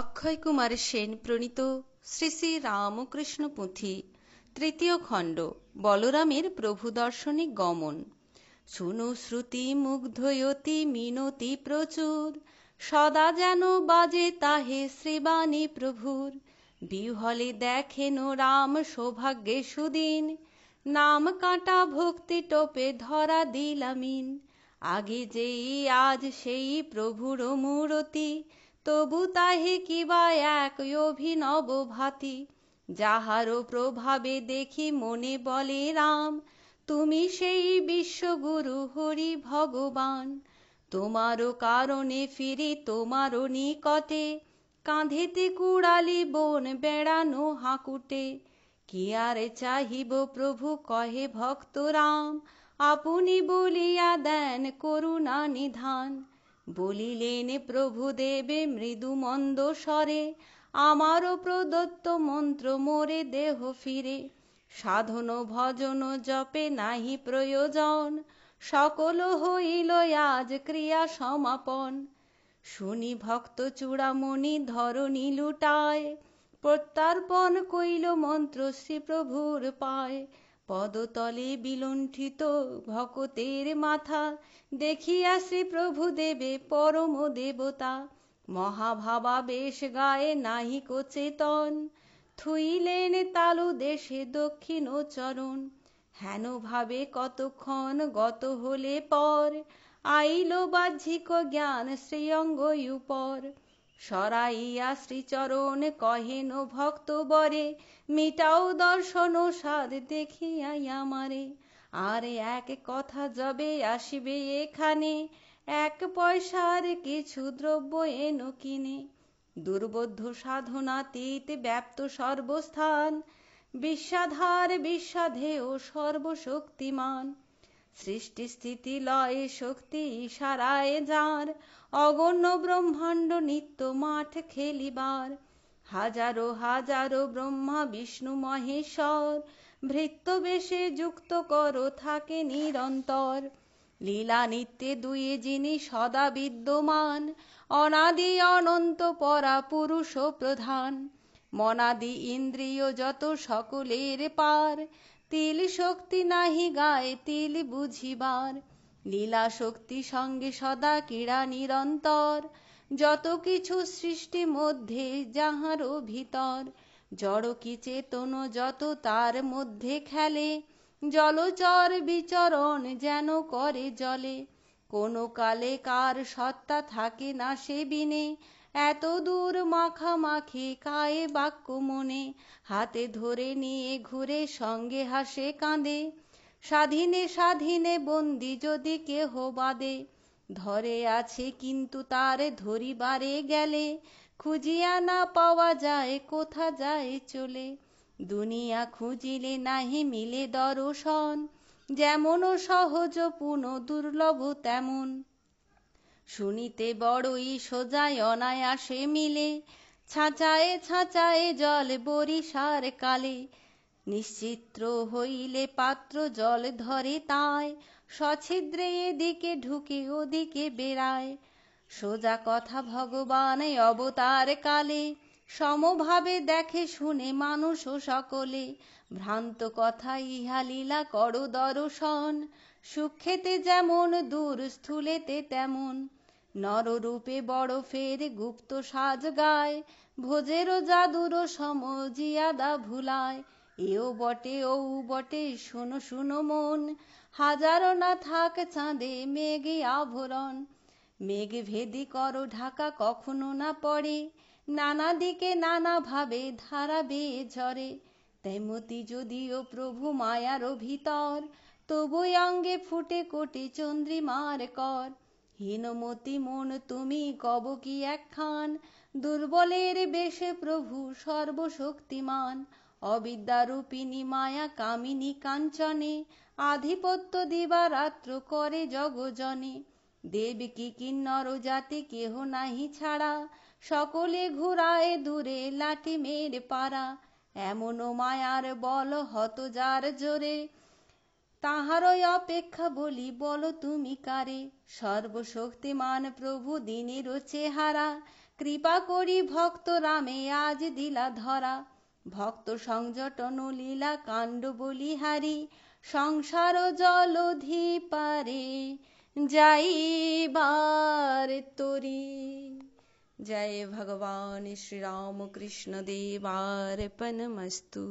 অক্ষয় কুমার সেন প্রণীত শ্রী শ্রী রামকৃষ্ণ পুঁথি তৃতীয় খণ্ড বলরামের প্রভু দর্শনে গমন শুনু শ্রুতি মুগ্ধয়তি মিনতি প্রচুর সদা যেন বাজে তাহে শ্রীবাণী প্রভুর বিহলে দেখেন রাম সৌভাগ্যে সুদিন নাম কাটা ভক্তি টোপে ধরা দিলামিন আগে যেই আজ সেই প্রভুর মূরতি তবু তাহে কিবা এক অভিনব ভাতি যাহারও প্রভাবে দেখি মনে বলে রাম তুমি সেই বিশ্বগুরু হরি ভগবান তোমারও কারণে ফিরি তোমারও নিকটে কাঁধেতে কুড়ালি বন বেড়ানো হাঁকুটে কি আর চাহিব প্রভু কহে ভক্ত রাম আপনি বলিয়া দেন করুণা নিধান বলিলেন প্রভুদেবে মৃদু মন্দ স্বরে আমারও প্রদত্ত মন্ত্র মোরে দেহ ফিরে সাধন ভজন জপে নাহি প্রয়োজন সকল হইল আজ ক্রিয়া সমাপন শুনি ভক্ত চূড়ামণি ধরণী লুটায় প্রত্যার্পণ কইল মন্ত্র শ্রী প্রভুর পায় পদতলে বিলুণ্ঠিত ভকতের মাথা দেখিয়া শ্রী প্রভু দেবে পরম দেবতা মহাভাবা বেশ গায়ে নাহি কচেতন থুইলেন তালু দেশে দক্ষিণ চরণ হেন ভাবে কতক্ষণ গত হলে পর আইল বাহ্যিক জ্ঞান শ্রেয়ঙ্গ উপর সরাইয়া শ্রীচরণ কহেন ভক্ত বরে মিটাও দর্শন সাদ দেখিয়াই আমারে আর এক কথা যাবে আসিবে এখানে এক পয়সার কিছু দ্রব্য এনো কিনে দুর্বোধ্য সাধনাতীত ব্যপ্ত সর্বস্থান বিশ্বাধার বিশ্বাধেয় সর্বশক্তিমান সৃষ্টি স্থিতি লয়ে শক্তি সারায় যার অগণ্য ব্রহ্মাণ্ড নিত্য মাঠ খেলিবার হাজারো হাজারো ব্রহ্মা বিষ্ণু মহেশ্বর বেশে যুক্ত কর থাকে নিরন্তর লীলা নিত্যে দুয়ে যিনি সদা বিদ্যমান অনাদি অনন্ত পরা পুরুষ প্রধান মনাদি ইন্দ্রিয় যত সকলের পার তিল শক্তি নাহি গায়ে তিল বুঝিবার লীলা শক্তি সঙ্গে সদা ক্রীড়া নিরন্তর যত কিছু সৃষ্টি মধ্যে যাহারও ভিতর জড় কি চেতন যত তার মধ্যে খেলে জলচর বিচরণ যেন করে জলে কোনো কালে কার সত্তা থাকে না সে বিনে এত দূর মাখামাখি কায়ে বাক্য মনে হাতে ধরে নিয়ে ঘুরে সঙ্গে হাসে কাঁদে স্বাধীনে স্বাধীনে বন্দি যদি কেহ বাদে ধরে আছে কিন্তু তার ধরিবারে গেলে খুঁজিয়া না পাওয়া যায় কোথা যায় চলে দুনিয়া খুঁজিলে নাহি মিলে দর্শন যেমন সহজ পুন দুর্লভ তেমন শুনিতে বড়ই সোজায় অনায়াসে মিলে ছাঁচায়ে ছাঁচায়ে জল বরিশার কালে নিশ্চিত্র হইলে পাত্র জল ধরে তাই সছিদ্রে এদিকে ঢুকে ওদিকে বেড়ায় সোজা কথা ভগবানে অবতার কালে সমভাবে দেখে শুনে মানুষ ও সকলে ভ্রান্ত কথা ইহা লীলা করো দর্শন সুক্ষেতে যেমন দূর স্থূলেতে তেমন নররূপে বরফের গুপ্ত সাজ গায় ভোজেরও জাদুর সমজিয়াদা ভুলায় এও বটে ও বটে শোনো শুনো মন হাজারো না থাক চাঁদে মেঘে আভরণ মেঘ ভেদি করো ঢাকা কখনো না পড়ে নানা দিকে নানা ভাবে ধারা বেয়ে ঝরে তেমতি যদিও প্রভু মায়ার ভিতর তবু অঙ্গে ফুটে কোটি চন্দ্রিমার কর হীনমতি মন তুমি কব কি একখান দুর্বলের বেশে প্রভু সর্বশক্তিমান অবিদ্যারূপিণী মায়া কামিনী কাঞ্চনে আধিপত্য দিবারাত্র করে জগজনে দেব কি কিন্নর জাতি কেহ নাহি ছাড়া সকলে ঘুরায় দূরে লাঠি মেড পারা এমন মায়ার বল হত যার জোরে তাহারই অপেক্ষা বলি বলো তুমি কারে সর্বশক্তিমান প্রভু দিনেরও চেহারা কৃপা করি ভক্ত রামে আজ দিলা ধরা ভক্ত সংযটন লীলা কাণ্ড বলিহারি সংসার জলধি পারে যাইবার তরি জয় ভগবান শ্রীরামকৃষ্ণ দেবার পনমস্তু